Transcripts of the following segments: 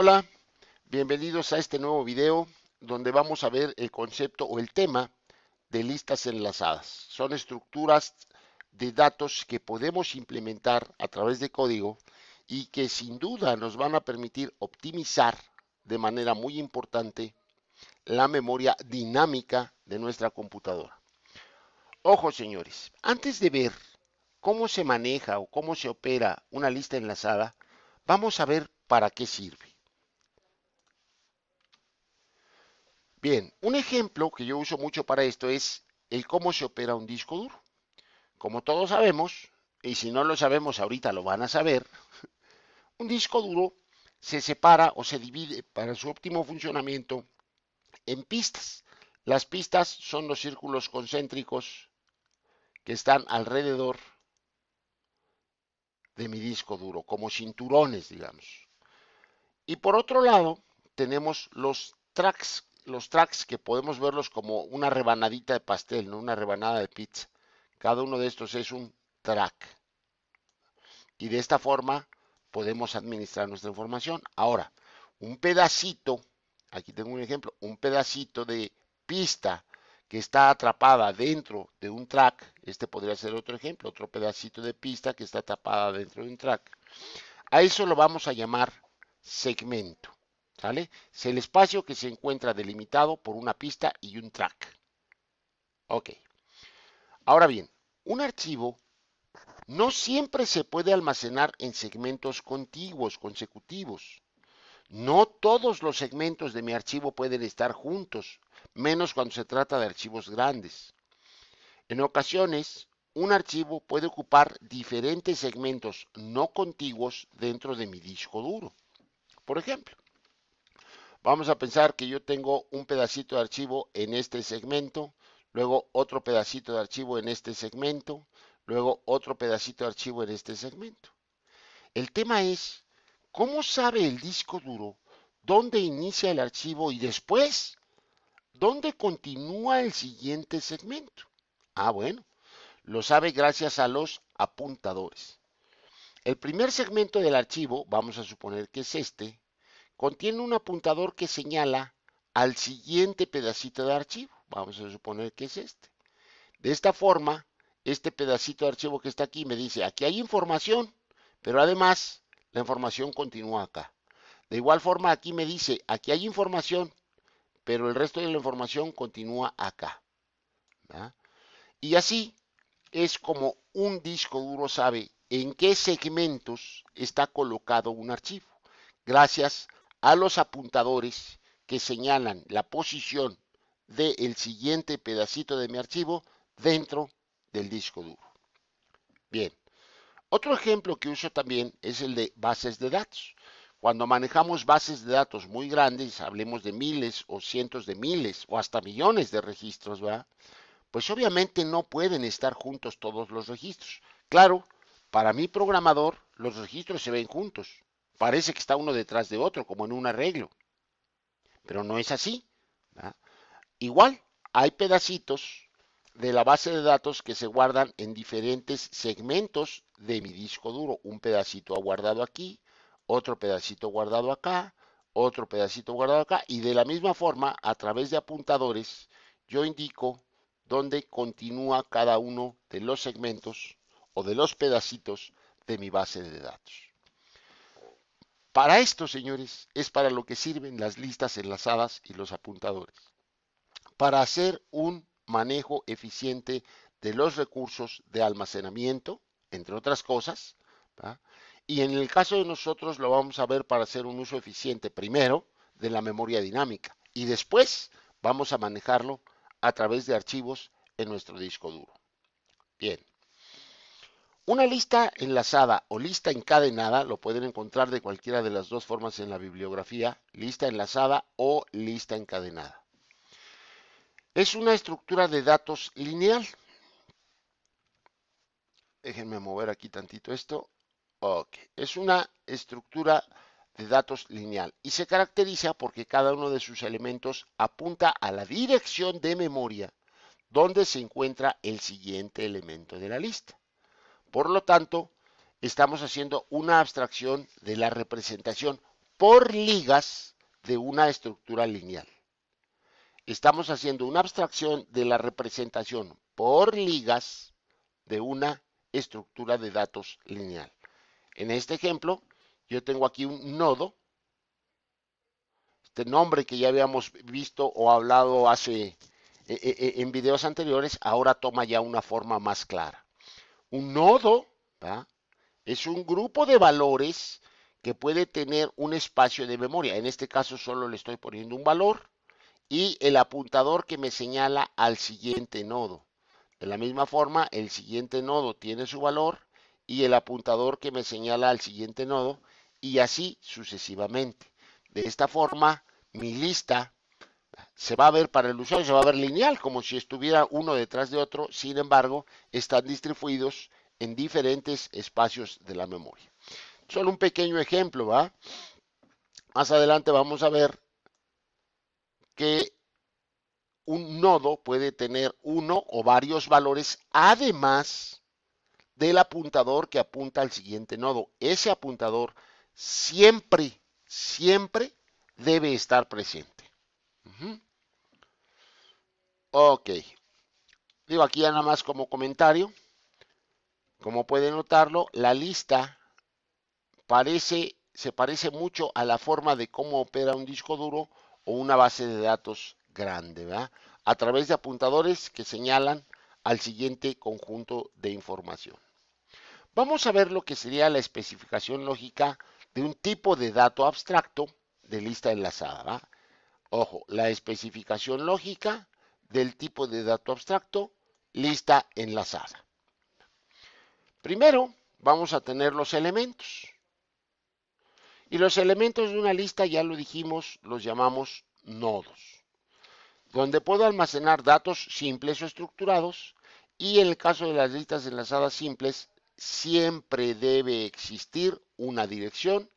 Hola, bienvenidos a este nuevo video donde vamos a ver el concepto o el tema de listas enlazadas. Son estructuras de datos que podemos implementar a través de código y que sin duda nos van a permitir optimizar de manera muy importante la memoria dinámica de nuestra computadora. Ojo señores, antes de ver cómo se maneja o cómo se opera una lista enlazada, vamos a ver para qué sirve. Bien, un ejemplo que yo uso mucho para esto es el cómo se opera un disco duro. Como todos sabemos, y si no lo sabemos ahorita lo van a saber, un disco duro se separa o se divide para su óptimo funcionamiento en pistas. Las pistas son los círculos concéntricos que están alrededor de mi disco duro, como cinturones, digamos. Y por otro lado, tenemos los tracks, los tracks que podemos verlos como una rebanadita de pastel, no una rebanada de pizza. Cada uno de estos es un track. Y de esta forma podemos administrar nuestra información. Ahora, un pedacito, aquí tengo un ejemplo, un pedacito de pista que está atrapada dentro de un track, este podría ser otro ejemplo, otro pedacito de pista que está atrapada dentro de un track. A eso lo vamos a llamar segmento. Es el espacio que se encuentra delimitado por una pista y un track. Ok. Ahora bien, un archivo no siempre se puede almacenar en segmentos contiguos, consecutivos. No todos los segmentos de mi archivo pueden estar juntos, menos cuando se trata de archivos grandes. En ocasiones, un archivo puede ocupar diferentes segmentos no contiguos dentro de mi disco duro. Por ejemplo, Vamos a pensar que yo tengo un pedacito de archivo en este segmento, luego otro pedacito de archivo en este segmento, luego otro pedacito de archivo en este segmento. El tema es, ¿cómo sabe el disco duro dónde inicia el archivo y después dónde continúa el siguiente segmento? Ah, bueno, lo sabe gracias a los apuntadores. El primer segmento del archivo, vamos a suponer que es este, contiene un apuntador que señala al siguiente pedacito de archivo. Vamos a suponer que es este. De esta forma, este pedacito de archivo que está aquí me dice, aquí hay información, pero además la información continúa acá. De igual forma, aquí me dice, aquí hay información, pero el resto de la información continúa acá. Y así es como un disco duro sabe en qué segmentos está colocado un archivo, gracias a los apuntadores que señalan la posición del el siguiente pedacito de mi archivo dentro del disco duro. Bien, otro ejemplo que uso también es el de bases de datos. Cuando manejamos bases de datos muy grandes, hablemos de miles o cientos de miles o hasta millones de registros, ¿verdad? Pues obviamente no pueden estar juntos todos los registros. Claro, para mi programador los registros se ven juntos, Parece que está uno detrás de otro, como en un arreglo. Pero no es así. Igual, hay pedacitos de la base de datos que se guardan en diferentes segmentos de mi disco duro. Un pedacito ha guardado aquí, otro pedacito guardado acá, otro pedacito guardado acá. Y de la misma forma, a través de apuntadores, yo indico dónde continúa cada uno de los segmentos o de los pedacitos de mi base de datos. Para esto, señores, es para lo que sirven las listas enlazadas y los apuntadores. Para hacer un manejo eficiente de los recursos de almacenamiento, entre otras cosas, y en el caso de nosotros lo vamos a ver para hacer un uso eficiente primero de la memoria dinámica y después vamos a manejarlo a través de archivos en nuestro disco duro. Bien. Una lista enlazada o lista encadenada lo pueden encontrar de cualquiera de las dos formas en la bibliografía, lista enlazada o lista encadenada. Es una estructura de datos lineal. Déjenme mover aquí tantito esto. Ok, es una estructura de datos lineal y se caracteriza porque cada uno de sus elementos apunta a la dirección de memoria donde se encuentra el siguiente elemento de la lista. Por lo tanto, estamos haciendo una abstracción de la representación por ligas de una estructura lineal. Estamos haciendo una abstracción de la representación por ligas de una estructura de datos lineal. En este ejemplo, yo tengo aquí un nodo, este nombre que ya habíamos visto o hablado hace e, e, e, en videos anteriores, ahora toma ya una forma más clara. Un nodo es un grupo de valores que puede tener un espacio de memoria. En este caso solo le estoy poniendo un valor y el apuntador que me señala al siguiente nodo. De la misma forma, el siguiente nodo tiene su valor y el apuntador que me señala al siguiente nodo y así sucesivamente. De esta forma, mi lista se va a ver para el usuario, se va a ver lineal, como si estuviera uno detrás de otro, sin embargo, están distribuidos en diferentes espacios de la memoria. Solo un pequeño ejemplo, ¿va? Más adelante vamos a ver que un nodo puede tener uno o varios valores, además del apuntador que apunta al siguiente nodo. Ese apuntador siempre, siempre debe estar presente. Ok. Digo, aquí ya nada más como comentario. Como pueden notarlo, la lista parece, se parece mucho a la forma de cómo opera un disco duro o una base de datos grande, ¿verdad? A través de apuntadores que señalan al siguiente conjunto de información. Vamos a ver lo que sería la especificación lógica de un tipo de dato abstracto de lista enlazada. Ojo, la especificación lógica del tipo de dato abstracto, lista enlazada. Primero, vamos a tener los elementos. Y los elementos de una lista, ya lo dijimos, los llamamos nodos, donde puedo almacenar datos simples o estructurados y en el caso de las listas enlazadas simples, siempre debe existir una dirección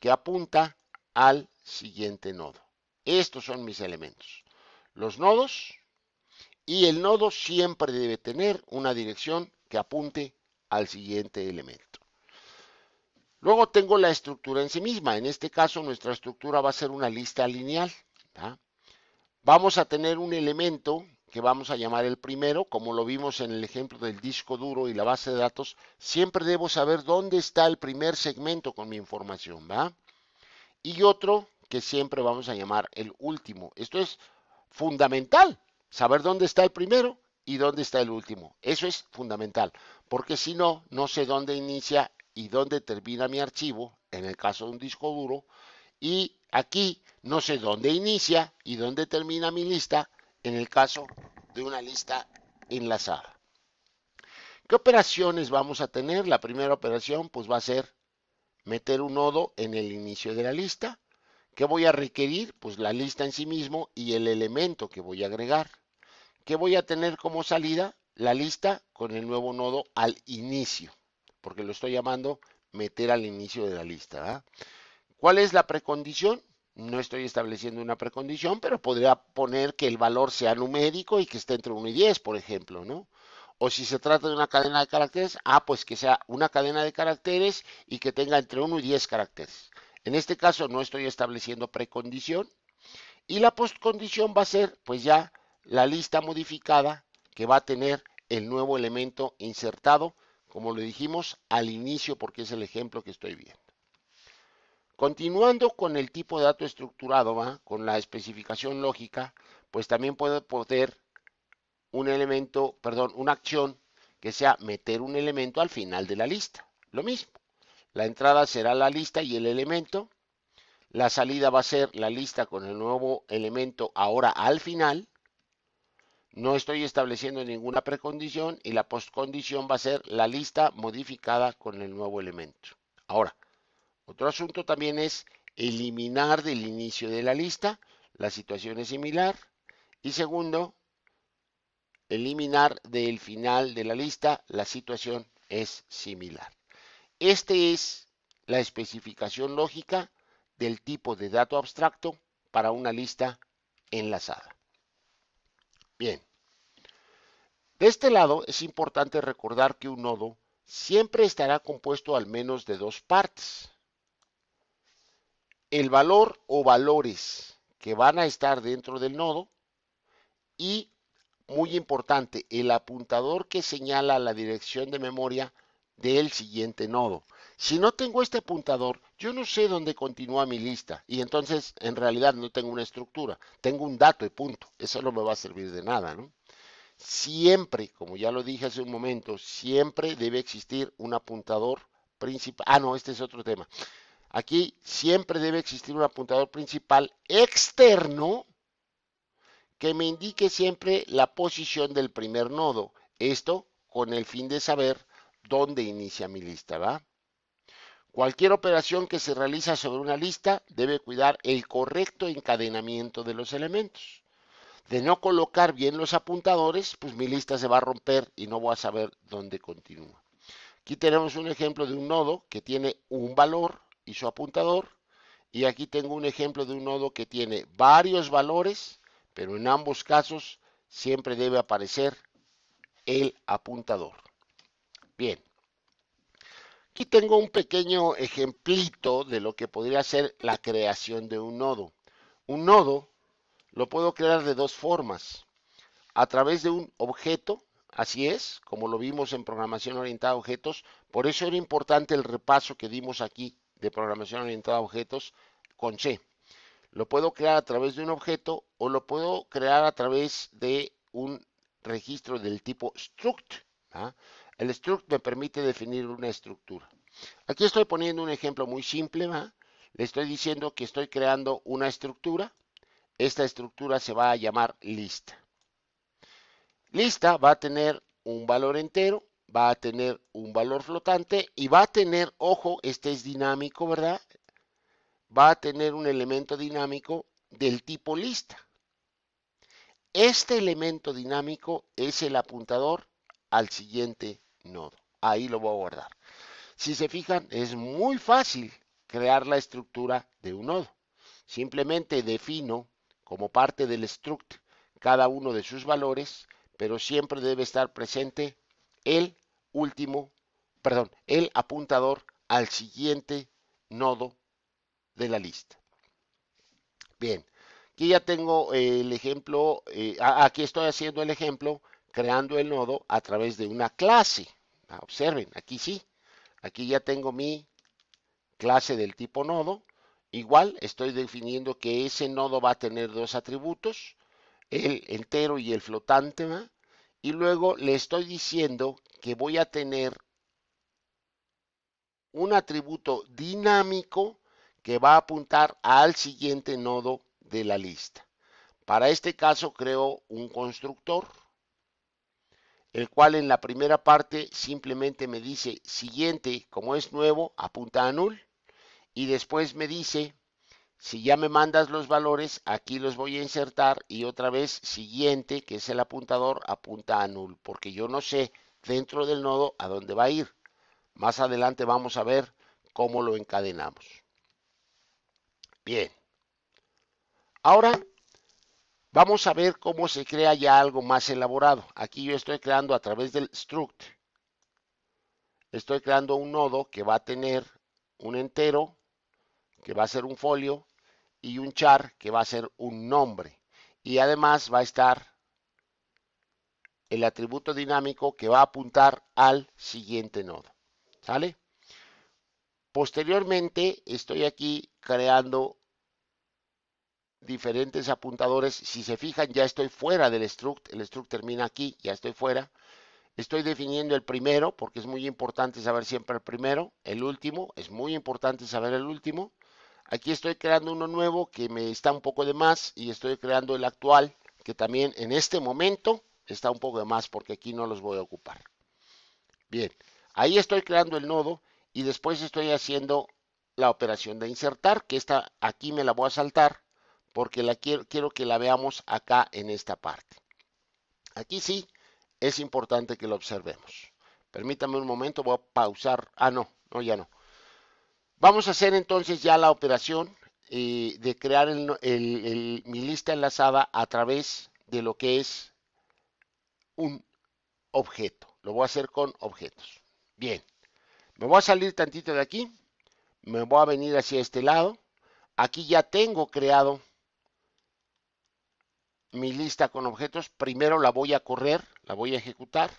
que apunta al siguiente nodo. Estos son mis elementos. Los nodos y el nodo siempre debe tener una dirección que apunte al siguiente elemento. Luego tengo la estructura en sí misma. En este caso nuestra estructura va a ser una lista lineal. Vamos a tener un elemento que vamos a llamar el primero, como lo vimos en el ejemplo del disco duro y la base de datos, siempre debo saber dónde está el primer segmento con mi información, Y otro que siempre vamos a llamar el último. Esto es fundamental, saber dónde está el primero y dónde está el último. Eso es fundamental, porque si no, no sé dónde inicia y dónde termina mi archivo, en el caso de un disco duro, y aquí no sé dónde inicia y dónde termina mi lista, en el caso de una lista enlazada. ¿Qué operaciones vamos a tener? La primera operación pues va a ser meter un nodo en el inicio de la lista. ¿Qué voy a requerir? Pues la lista en sí mismo y el elemento que voy a agregar. ¿Qué voy a tener como salida? La lista con el nuevo nodo al inicio, porque lo estoy llamando meter al inicio de la lista. ¿Cuál es la precondición? No estoy estableciendo una precondición, pero podría poner que el valor sea numérico y que esté entre 1 y 10, por ejemplo, ¿no? O si se trata de una cadena de caracteres, ah, pues que sea una cadena de caracteres y que tenga entre 1 y 10 caracteres. En este caso no estoy estableciendo precondición. Y la postcondición va a ser pues ya la lista modificada que va a tener el nuevo elemento insertado, como lo dijimos al inicio porque es el ejemplo que estoy viendo. Continuando con el tipo de dato estructurado, ¿va? con la especificación lógica, pues también puedo poder un elemento, perdón, una acción que sea meter un elemento al final de la lista. Lo mismo. La entrada será la lista y el elemento. La salida va a ser la lista con el nuevo elemento ahora al final. No estoy estableciendo ninguna precondición y la postcondición va a ser la lista modificada con el nuevo elemento. Ahora, otro asunto también es eliminar del inicio de la lista. La situación es similar. Y segundo, eliminar del final de la lista. La situación es similar. Este es la especificación lógica del tipo de dato abstracto para una lista enlazada. Bien. De este lado es importante recordar que un nodo siempre estará compuesto al menos de dos partes. El valor o valores que van a estar dentro del nodo y, muy importante, el apuntador que señala la dirección de memoria del siguiente nodo. Si no tengo este apuntador, yo no sé dónde continúa mi lista y entonces en realidad no tengo una estructura, tengo un dato y punto. Eso no me va a servir de nada, Siempre, como ya lo dije hace un momento, siempre debe existir un apuntador principal. Ah, no, este es otro tema. Aquí siempre debe existir un apuntador principal externo que me indique siempre la posición del primer nodo. Esto con el fin de saber dónde inicia mi lista, ¿va? Cualquier operación que se realiza sobre una lista debe cuidar el correcto encadenamiento de los elementos. De no colocar bien los apuntadores, pues mi lista se va a romper y no voy a saber dónde continúa. Aquí tenemos un ejemplo de un nodo que tiene un valor y su apuntador. Y aquí tengo un ejemplo de un nodo que tiene varios valores, pero en ambos casos siempre debe aparecer el apuntador. Bien. Aquí tengo un pequeño ejemplito de lo que podría ser la creación de un nodo. Un nodo lo puedo crear de dos formas. A través de un objeto, así es, como lo vimos en programación orientada a objetos. Por eso era importante el repaso que dimos aquí de programación orientada a objetos con C. Lo puedo crear a través de un objeto o lo puedo crear a través de un registro del tipo struct. ¿ah? El struct me permite definir una estructura. Aquí estoy poniendo un ejemplo muy simple. Le estoy diciendo que estoy creando una estructura. Esta estructura se va a llamar lista. Lista va a tener un valor entero, va a tener un valor flotante y va a tener, ojo, este es dinámico, ¿verdad? Va a tener un elemento dinámico del tipo lista. Este elemento dinámico es el apuntador al siguiente nodo. Ahí lo voy a guardar. Si se fijan, es muy fácil crear la estructura de un nodo. Simplemente defino como parte del struct cada uno de sus valores, pero siempre debe estar presente el último, perdón, el apuntador al siguiente nodo de la lista. Bien, aquí ya tengo el ejemplo, eh, aquí estoy haciendo el ejemplo creando el nodo a través de una clase. Ah, observen, aquí sí. Aquí ya tengo mi clase del tipo nodo. Igual estoy definiendo que ese nodo va a tener dos atributos, el entero y el flotante. Y luego le estoy diciendo que voy a tener un atributo dinámico que va a apuntar al siguiente nodo de la lista. Para este caso creo un constructor el cual en la primera parte simplemente me dice siguiente, como es nuevo, apunta a null, y después me dice, si ya me mandas los valores, aquí los voy a insertar y otra vez siguiente, que es el apuntador, apunta a null, porque yo no sé dentro del nodo a dónde va a ir. Más adelante vamos a ver cómo lo encadenamos. Bien. Ahora Vamos a ver cómo se crea ya algo más elaborado. Aquí yo estoy creando a través del struct. Estoy creando un nodo que va a tener un entero, que va a ser un folio, y un char, que va a ser un nombre. Y además va a estar el atributo dinámico que va a apuntar al siguiente nodo. ¿Sale? Posteriormente estoy aquí creando diferentes apuntadores. Si se fijan, ya estoy fuera del struct. El struct termina aquí, ya estoy fuera. Estoy definiendo el primero porque es muy importante saber siempre el primero. El último, es muy importante saber el último. Aquí estoy creando uno nuevo que me está un poco de más y estoy creando el actual que también en este momento está un poco de más porque aquí no los voy a ocupar. Bien, ahí estoy creando el nodo y después estoy haciendo la operación de insertar que esta aquí me la voy a saltar porque la quiero, quiero que la veamos acá en esta parte. Aquí sí es importante que lo observemos. Permítame un momento, voy a pausar. Ah, no, no, ya no. Vamos a hacer entonces ya la operación eh, de crear mi lista enlazada a través de lo que es un objeto. Lo voy a hacer con objetos. Bien, me voy a salir tantito de aquí, me voy a venir hacia este lado. Aquí ya tengo creado mi lista con objetos, primero la voy a correr, la voy a ejecutar.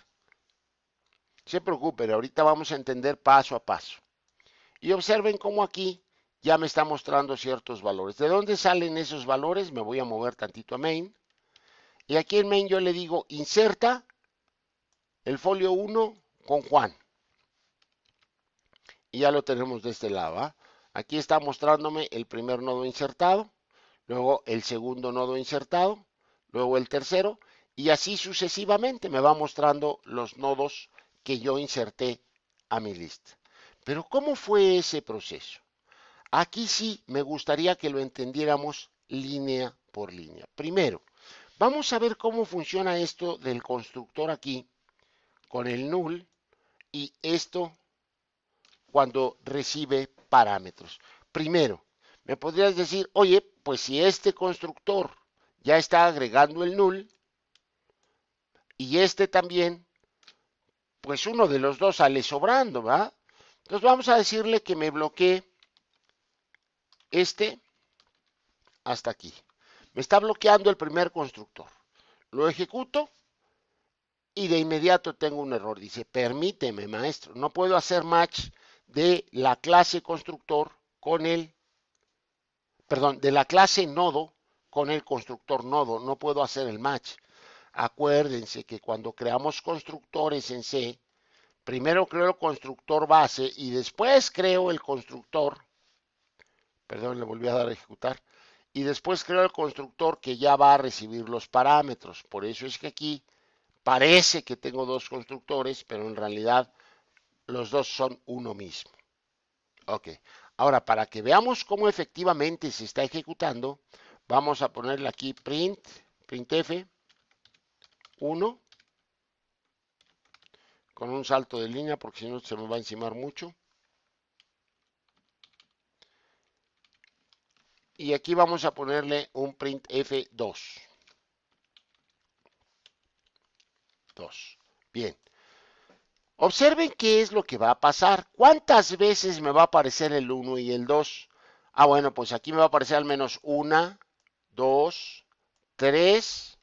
Se preocupen, ahorita vamos a entender paso a paso. Y observen cómo aquí ya me está mostrando ciertos valores. ¿De dónde salen esos valores? Me voy a mover tantito a main. Y aquí en main yo le digo inserta el folio 1 con Juan. Y ya lo tenemos de este lado. ¿ah? Aquí está mostrándome el primer nodo insertado, luego el segundo nodo insertado, luego el tercero, y así sucesivamente me va mostrando los nodos que yo inserté a mi lista. Pero ¿cómo fue ese proceso? Aquí sí me gustaría que lo entendiéramos línea por línea. Primero, vamos a ver cómo funciona esto del constructor aquí con el null y esto cuando recibe parámetros. Primero, me podrías decir, oye, pues si este constructor ya está agregando el null y este también, pues uno de los dos sale sobrando, ¿va? Entonces vamos a decirle que me bloquee este hasta aquí. Me está bloqueando el primer constructor. Lo ejecuto y de inmediato tengo un error. Dice, permíteme, maestro, no puedo hacer match de la clase constructor con el, perdón, de la clase nodo con el constructor nodo, no puedo hacer el match. Acuérdense que cuando creamos constructores en C, primero creo el constructor base y después creo el constructor, perdón, le volví a dar a ejecutar, y después creo el constructor que ya va a recibir los parámetros. Por eso es que aquí parece que tengo dos constructores, pero en realidad los dos son uno mismo. Ok, ahora para que veamos cómo efectivamente se está ejecutando, Vamos a ponerle aquí print, printf, 1, con un salto de línea porque si no se me va a encimar mucho. Y aquí vamos a ponerle un printf 2. 2. Bien. Observen qué es lo que va a pasar. ¿Cuántas veces me va a aparecer el 1 y el 2? Ah, bueno, pues aquí me va a aparecer al menos una, 2, 3,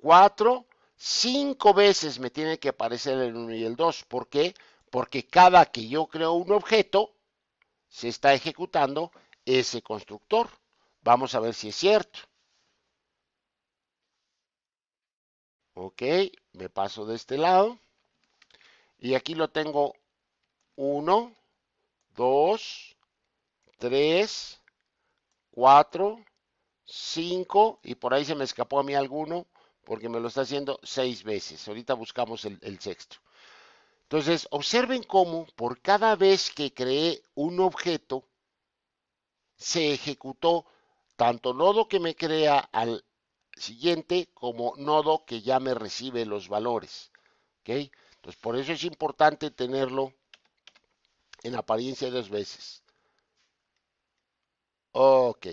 4, 5 veces me tiene que aparecer el 1 y el 2. ¿Por qué? Porque cada que yo creo un objeto, se está ejecutando ese constructor. Vamos a ver si es cierto. Ok, me paso de este lado. Y aquí lo tengo 1, 2, 3, 4, 5 y por ahí se me escapó a mí alguno porque me lo está haciendo seis veces. Ahorita buscamos el, sexto. Entonces, observen cómo por cada vez que creé un objeto, se ejecutó tanto nodo que me crea al siguiente como nodo que ya me recibe los valores. ¿ok? Entonces, por eso es importante tenerlo en apariencia dos veces. Ok.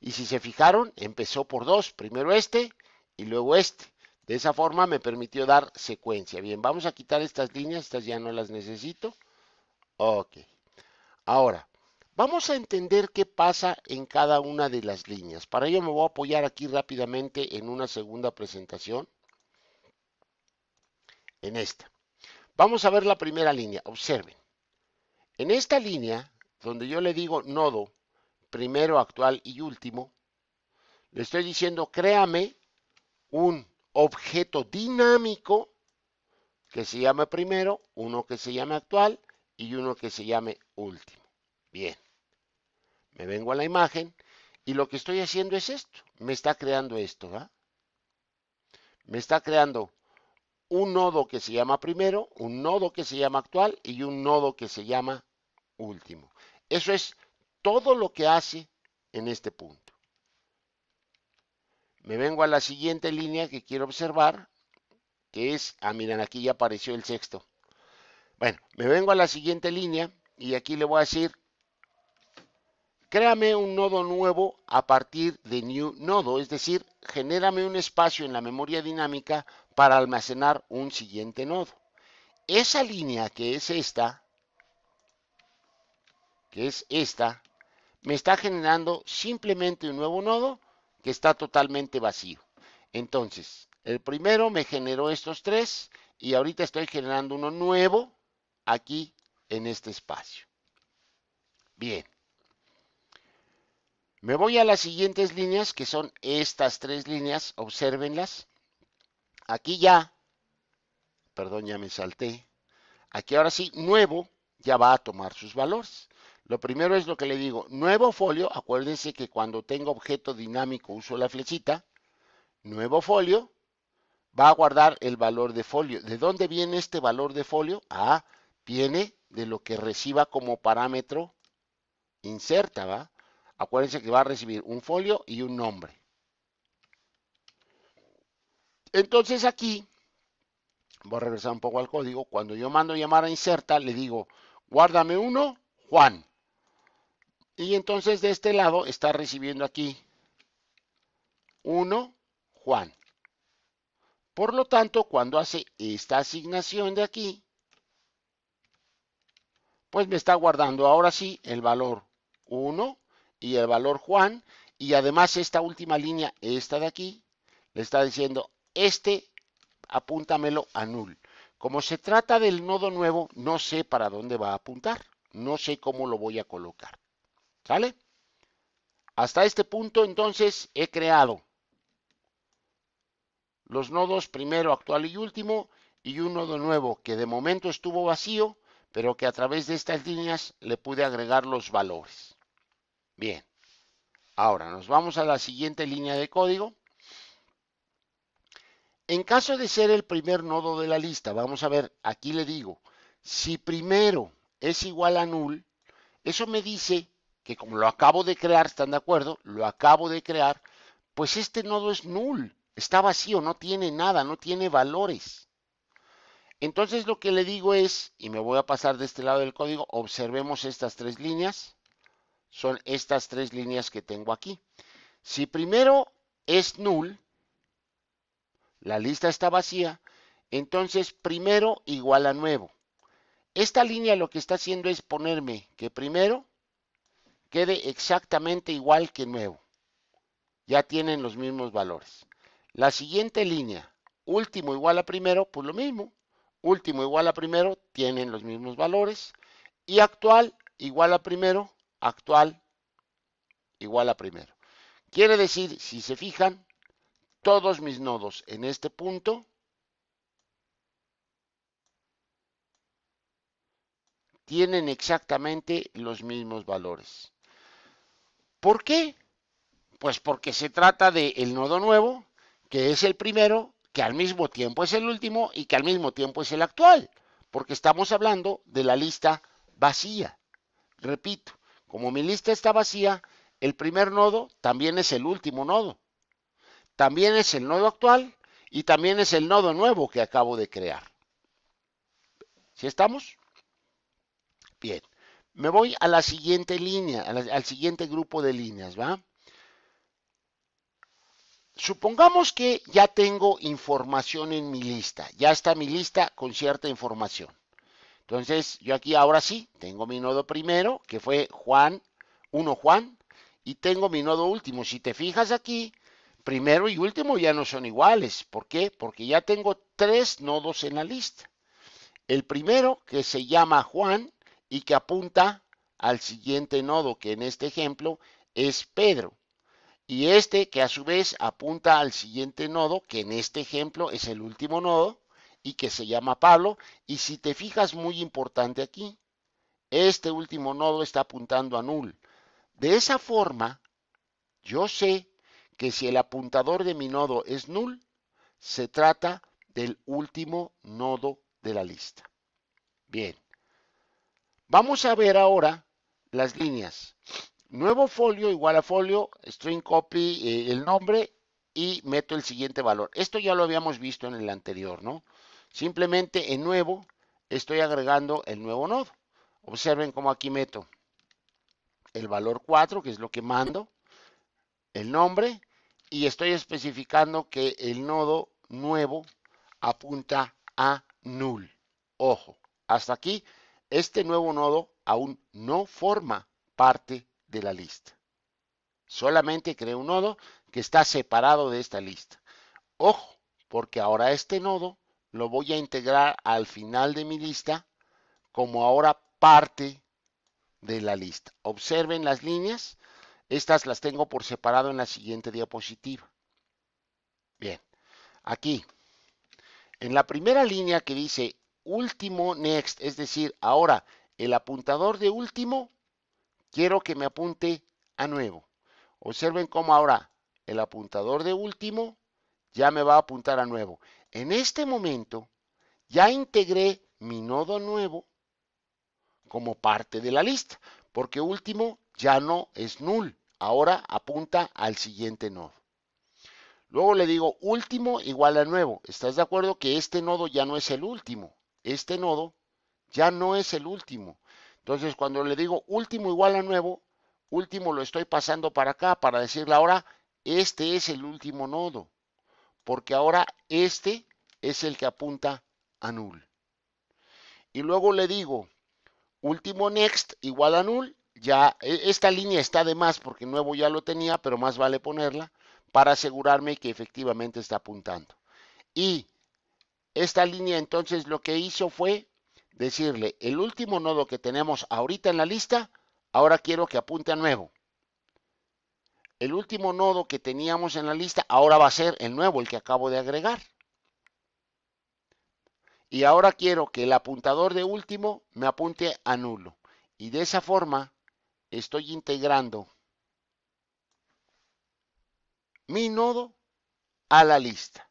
Y si se fijaron, empezó por dos, primero este y luego este. De esa forma me permitió dar secuencia. Bien, vamos a quitar estas líneas, estas ya no las necesito. Ok. Ahora, vamos a entender qué pasa en cada una de las líneas. Para ello me voy a apoyar aquí rápidamente en una segunda presentación. En esta. Vamos a ver la primera línea. Observen. En esta línea, donde yo le digo nodo, primero, actual y último, le estoy diciendo, créame un objeto dinámico que se llame primero, uno que se llame actual y uno que se llame último. Bien, me vengo a la imagen y lo que estoy haciendo es esto. Me está creando esto, ¿verdad? Me está creando un nodo que se llama primero, un nodo que se llama actual y un nodo que se llama último. Eso es todo lo que hace en este punto. Me vengo a la siguiente línea que quiero observar, que es, ah, miren, aquí ya apareció el sexto. Bueno, me vengo a la siguiente línea y aquí le voy a decir, créame un nodo nuevo a partir de new nodo, es decir, genérame un espacio en la memoria dinámica para almacenar un siguiente nodo. Esa línea que es esta, que es esta, me está generando simplemente un nuevo nodo que está totalmente vacío. Entonces, el primero me generó estos tres y ahorita estoy generando uno nuevo aquí en este espacio. Bien. Me voy a las siguientes líneas, que son estas tres líneas, obsérvenlas. Aquí ya, perdón, ya me salté. Aquí ahora sí, nuevo, ya va a tomar sus valores. Lo primero es lo que le digo, nuevo folio, acuérdense que cuando tengo objeto dinámico uso la flechita, nuevo folio, va a guardar el valor de folio. ¿De dónde viene este valor de folio? Ah, viene de lo que reciba como parámetro inserta, ¿va? Acuérdense que va a recibir un folio y un nombre. Entonces aquí, voy a regresar un poco al código, cuando yo mando llamar a inserta, le digo, guárdame uno, Juan. Y entonces de este lado está recibiendo aquí 1 Juan. Por lo tanto, cuando hace esta asignación de aquí, pues me está guardando ahora sí el valor 1 y el valor Juan. Y además esta última línea, esta de aquí, le está diciendo, este apúntamelo a null. Como se trata del nodo nuevo, no sé para dónde va a apuntar. No sé cómo lo voy a colocar. ¿Sale? Hasta este punto, entonces, he creado los nodos primero, actual y último, y un nodo nuevo que de momento estuvo vacío, pero que a través de estas líneas le pude agregar los valores. Bien, ahora nos vamos a la siguiente línea de código. En caso de ser el primer nodo de la lista, vamos a ver, aquí le digo, si primero es igual a null, eso me dice que como lo acabo de crear, ¿están de acuerdo? Lo acabo de crear, pues este nodo es null, está vacío, no tiene nada, no tiene valores. Entonces lo que le digo es, y me voy a pasar de este lado del código, observemos estas tres líneas, son estas tres líneas que tengo aquí. Si primero es null, la lista está vacía, entonces primero igual a nuevo. Esta línea lo que está haciendo es ponerme que primero quede exactamente igual que nuevo. Ya tienen los mismos valores. La siguiente línea, último igual a primero, pues lo mismo. Último igual a primero, tienen los mismos valores. Y actual igual a primero, actual igual a primero. Quiere decir, si se fijan, todos mis nodos en este punto tienen exactamente los mismos valores. ¿Por qué? Pues porque se trata del nodo nuevo, que es el primero, que al mismo tiempo es el último y que al mismo tiempo es el actual, porque estamos hablando de la lista vacía. Repito, como mi lista está vacía, el primer nodo también es el último nodo. También es el nodo actual y también es el nodo nuevo que acabo de crear. ¿Sí estamos? Bien. Me voy a la siguiente línea, al siguiente grupo de líneas, ¿va? Supongamos que ya tengo información en mi lista, ya está mi lista con cierta información. Entonces, yo aquí ahora sí tengo mi nodo primero, que fue Juan, 1 Juan, y tengo mi nodo último. Si te fijas aquí, primero y último ya no son iguales. ¿Por qué? Porque ya tengo tres nodos en la lista. El primero, que se llama Juan, y que apunta al siguiente nodo, que en este ejemplo es Pedro. Y este que a su vez apunta al siguiente nodo, que en este ejemplo es el último nodo, y que se llama Pablo. Y si te fijas, muy importante aquí, este último nodo está apuntando a null. De esa forma, yo sé que si el apuntador de mi nodo es null, se trata del último nodo de la lista. Bien. Vamos a ver ahora las líneas. Nuevo folio igual a folio, string copy, eh, el nombre y meto el siguiente valor. Esto ya lo habíamos visto en el anterior, ¿no? Simplemente en nuevo estoy agregando el nuevo nodo. Observen cómo aquí meto el valor 4, que es lo que mando, el nombre, y estoy especificando que el nodo nuevo apunta a null. Ojo, hasta aquí este nuevo nodo aún no forma parte de la lista. Solamente creé un nodo que está separado de esta lista. Ojo, porque ahora este nodo lo voy a integrar al final de mi lista como ahora parte de la lista. Observen las líneas. Estas las tengo por separado en la siguiente diapositiva. Bien, aquí, en la primera línea que dice último next, es decir, ahora el apuntador de último, quiero que me apunte a nuevo. Observen cómo ahora el apuntador de último ya me va a apuntar a nuevo. En este momento ya integré mi nodo nuevo como parte de la lista, porque último ya no es null, ahora apunta al siguiente nodo. Luego le digo último igual a nuevo. ¿Estás de acuerdo que este nodo ya no es el último? este nodo ya no es el último. Entonces, cuando le digo último igual a nuevo, último lo estoy pasando para acá para decirle ahora, este es el último nodo, porque ahora este es el que apunta a null. Y luego le digo último next igual a null, ya e, esta línea está de más porque nuevo ya lo tenía, pero más vale ponerla para asegurarme que efectivamente está apuntando. Y esta línea entonces lo que hizo fue decirle, el último nodo que tenemos ahorita en la lista, ahora quiero que apunte a nuevo. El último nodo que teníamos en la lista, ahora va a ser el nuevo, el que acabo de agregar. Y ahora quiero que el apuntador de último me apunte a nulo. Y de esa forma estoy integrando mi nodo a la lista.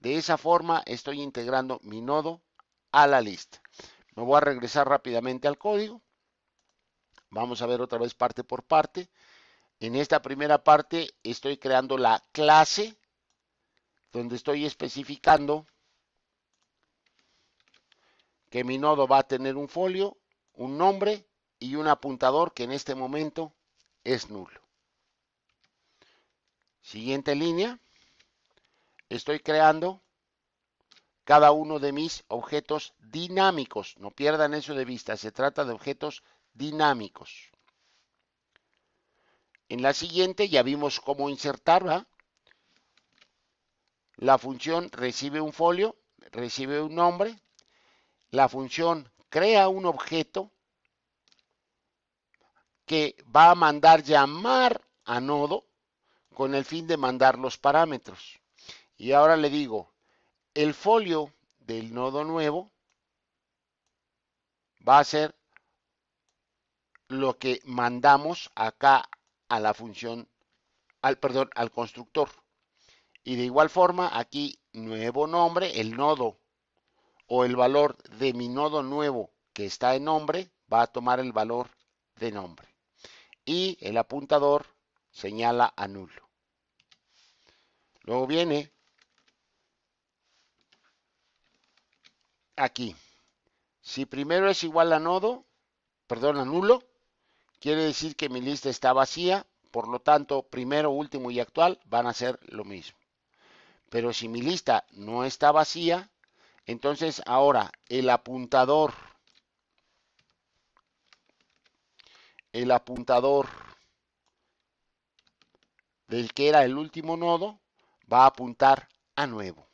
De esa forma estoy integrando mi nodo a la lista. Me voy a regresar rápidamente al código. Vamos a ver otra vez parte por parte. En esta primera parte estoy creando la clase donde estoy especificando que mi nodo va a tener un folio, un nombre y un apuntador que en este momento es nulo. Siguiente línea estoy creando cada uno de mis objetos dinámicos. No pierdan eso de vista, se trata de objetos dinámicos. En la siguiente ya vimos cómo insertarla. La función recibe un folio, recibe un nombre. La función crea un objeto que va a mandar llamar a nodo con el fin de mandar los parámetros. Y ahora le digo, el folio del nodo nuevo va a ser lo que mandamos acá a la función, al perdón, al constructor. Y de igual forma, aquí nuevo nombre, el nodo o el valor de mi nodo nuevo que está en nombre va a tomar el valor de nombre. Y el apuntador señala a nulo. Luego viene aquí. Si primero es igual a nodo, perdón, a nulo, quiere decir que mi lista está vacía, por lo tanto, primero, último y actual van a ser lo mismo. Pero si mi lista no está vacía, entonces ahora el apuntador, el apuntador del que era el último nodo, va a apuntar a nuevo.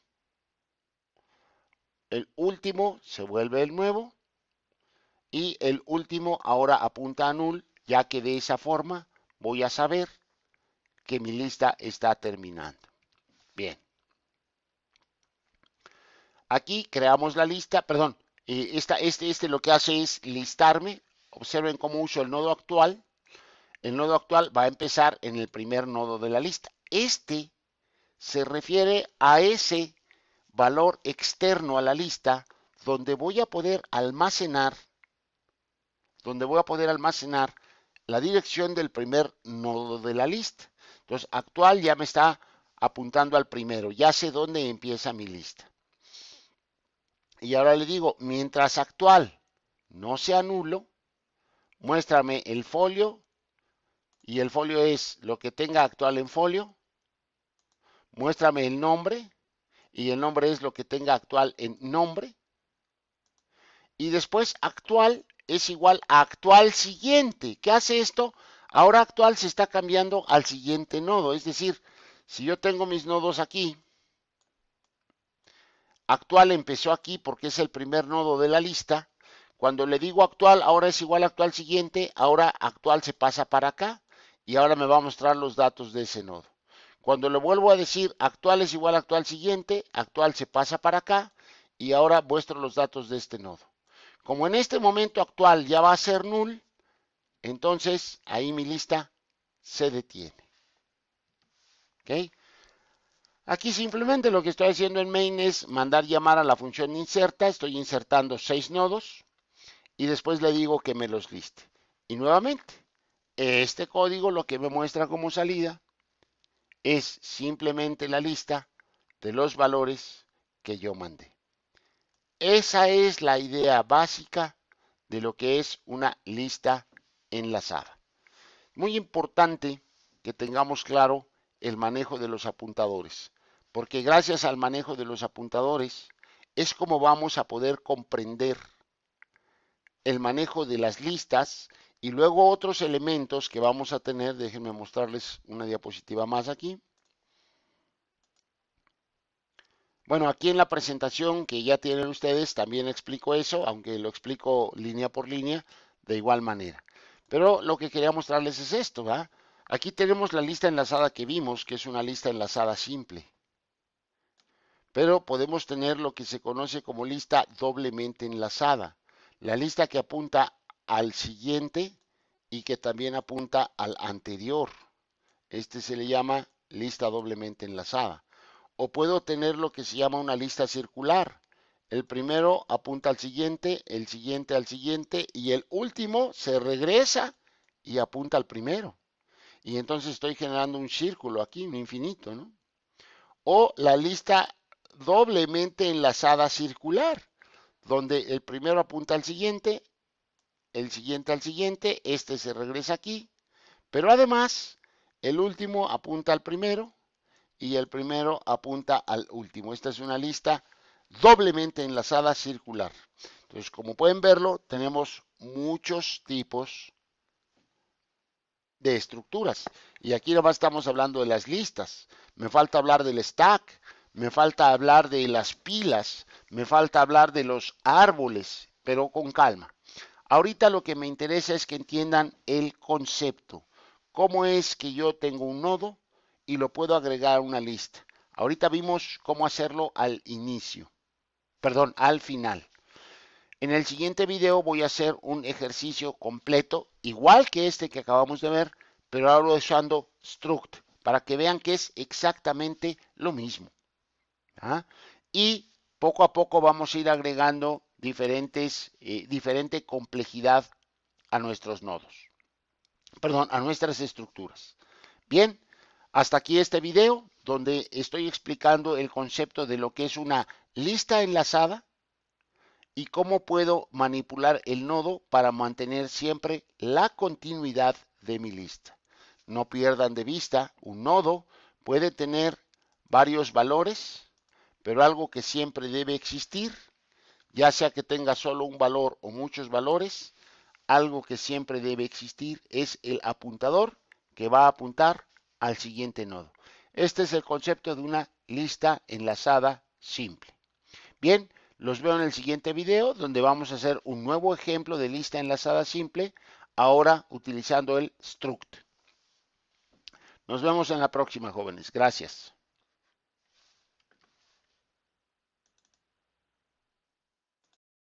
El último se vuelve el nuevo y el último ahora apunta a null, ya que de esa forma voy a saber que mi lista está terminando. Bien. Aquí creamos la lista, perdón, eh, este, este lo que hace es listarme. Observen cómo uso el nodo actual. El nodo actual va a empezar en el primer nodo de la lista. Este se refiere a ese valor externo a la lista donde voy a poder almacenar, donde voy a poder almacenar la dirección del primer nodo de la lista. Entonces, actual ya me está apuntando al primero, ya sé dónde empieza mi lista. Y ahora le digo, mientras actual no sea nulo, muéstrame el folio, y el folio es lo que tenga actual en folio, muéstrame el nombre, y el nombre es lo que tenga actual en nombre. Y después actual es igual a actual siguiente. ¿Qué hace esto? Ahora actual se está cambiando al siguiente nodo. Es decir, si yo tengo mis nodos aquí, actual empezó aquí porque es el primer nodo de la lista. Cuando le digo actual, ahora es igual a actual siguiente, ahora actual se pasa para acá y ahora me va a mostrar los datos de ese nodo. Cuando le vuelvo a decir actual es igual a actual siguiente, actual se pasa para acá y ahora vuestro los datos de este nodo. Como en este momento actual ya va a ser null, entonces ahí mi lista se detiene. ¿Ok? Aquí simplemente lo que estoy haciendo en main es mandar llamar a la función inserta. Estoy insertando seis nodos y después le digo que me los liste. Y nuevamente, este código lo que me muestra como salida es simplemente la lista de los valores que yo mandé. Esa es la idea básica de lo que es una lista enlazada. Muy importante que tengamos claro el manejo de los apuntadores, porque gracias al manejo de los apuntadores es como vamos a poder comprender el manejo de las listas y luego otros elementos que vamos a tener, déjenme mostrarles una diapositiva más aquí. Bueno, aquí en la presentación que ya tienen ustedes también explico eso, aunque lo explico línea por línea de igual manera. Pero lo que quería mostrarles es esto, ¿verdad? Aquí tenemos la lista enlazada que vimos, que es una lista enlazada simple. Pero podemos tener lo que se conoce como lista doblemente enlazada. La lista que apunta al siguiente y que también apunta al anterior. Este se le llama lista doblemente enlazada. O puedo tener lo que se llama una lista circular. El primero apunta al siguiente, el siguiente al siguiente y el último se regresa y apunta al primero. Y entonces estoy generando un círculo aquí, un infinito, ¿no? O la lista doblemente enlazada circular, donde el primero apunta al siguiente, el siguiente al siguiente, este se regresa aquí, pero además el último apunta al primero y el primero apunta al último. Esta es una lista doblemente enlazada circular. Entonces, como pueden verlo, tenemos muchos tipos de estructuras. Y aquí nomás estamos hablando de las listas. Me falta hablar del stack, me falta hablar de las pilas, me falta hablar de los árboles, pero con calma. Ahorita lo que me interesa es que entiendan el concepto. ¿Cómo es que yo tengo un nodo y lo puedo agregar a una lista? Ahorita vimos cómo hacerlo al inicio, perdón, al final. En el siguiente video voy a hacer un ejercicio completo, igual que este que acabamos de ver, pero ahora usando struct, para que vean que es exactamente lo mismo. ¿ah? Y poco a poco vamos a ir agregando diferentes, eh, diferente complejidad a nuestros nodos, perdón, a nuestras estructuras. Bien, hasta aquí este video donde estoy explicando el concepto de lo que es una lista enlazada y cómo puedo manipular el nodo para mantener siempre la continuidad de mi lista. No pierdan de vista, un nodo puede tener varios valores, pero algo que siempre debe existir ya sea que tenga solo un valor o muchos valores, algo que siempre debe existir es el apuntador que va a apuntar al siguiente nodo. Este es el concepto de una lista enlazada simple. Bien, los veo en el siguiente video donde vamos a hacer un nuevo ejemplo de lista enlazada simple, ahora utilizando el struct. Nos vemos en la próxima, jóvenes. Gracias.